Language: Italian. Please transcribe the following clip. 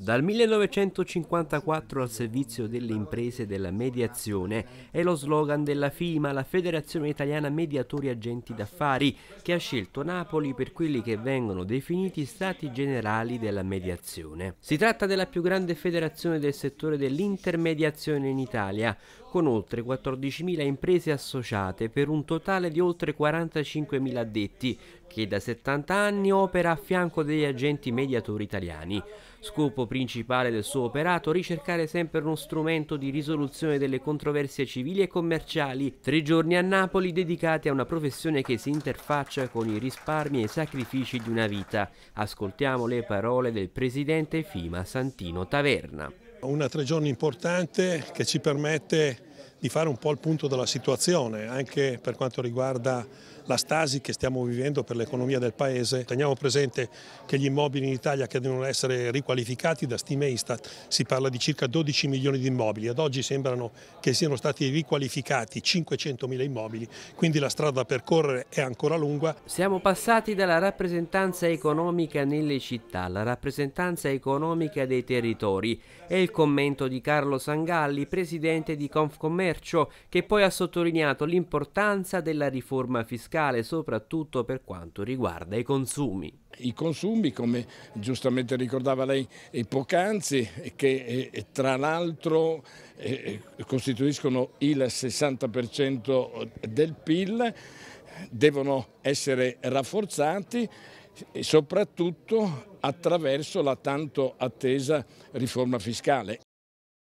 Dal 1954 al servizio delle imprese della mediazione è lo slogan della FIMA, la Federazione Italiana Mediatori Agenti d'Affari, che ha scelto Napoli per quelli che vengono definiti stati generali della mediazione. Si tratta della più grande federazione del settore dell'intermediazione in Italia, con oltre 14.000 imprese associate per un totale di oltre 45.000 addetti, che da 70 anni opera a fianco degli agenti mediatori italiani. Scopo principale del suo operato ricercare sempre uno strumento di risoluzione delle controversie civili e commerciali, tre giorni a Napoli dedicati a una professione che si interfaccia con i risparmi e i sacrifici di una vita. Ascoltiamo le parole del presidente Fima Santino Taverna. Una tre giorni importante che ci permette di fare un po' il punto della situazione, anche per quanto riguarda la stasi che stiamo vivendo per l'economia del Paese. Teniamo presente che gli immobili in Italia che devono essere riqualificati da stime Istat si parla di circa 12 milioni di immobili, ad oggi sembrano che siano stati riqualificati 500 mila immobili, quindi la strada da percorrere è ancora lunga. Siamo passati dalla rappresentanza economica nelle città alla rappresentanza economica dei territori e il commento di Carlo Sangalli, presidente di Confcommercio Commercio che poi ha sottolineato l'importanza della riforma fiscale, soprattutto per quanto riguarda i consumi. I consumi, come giustamente ricordava lei poc'anzi, che eh, tra l'altro eh, eh, costituiscono il 60% del PIL, devono essere rafforzati soprattutto attraverso la tanto attesa riforma fiscale.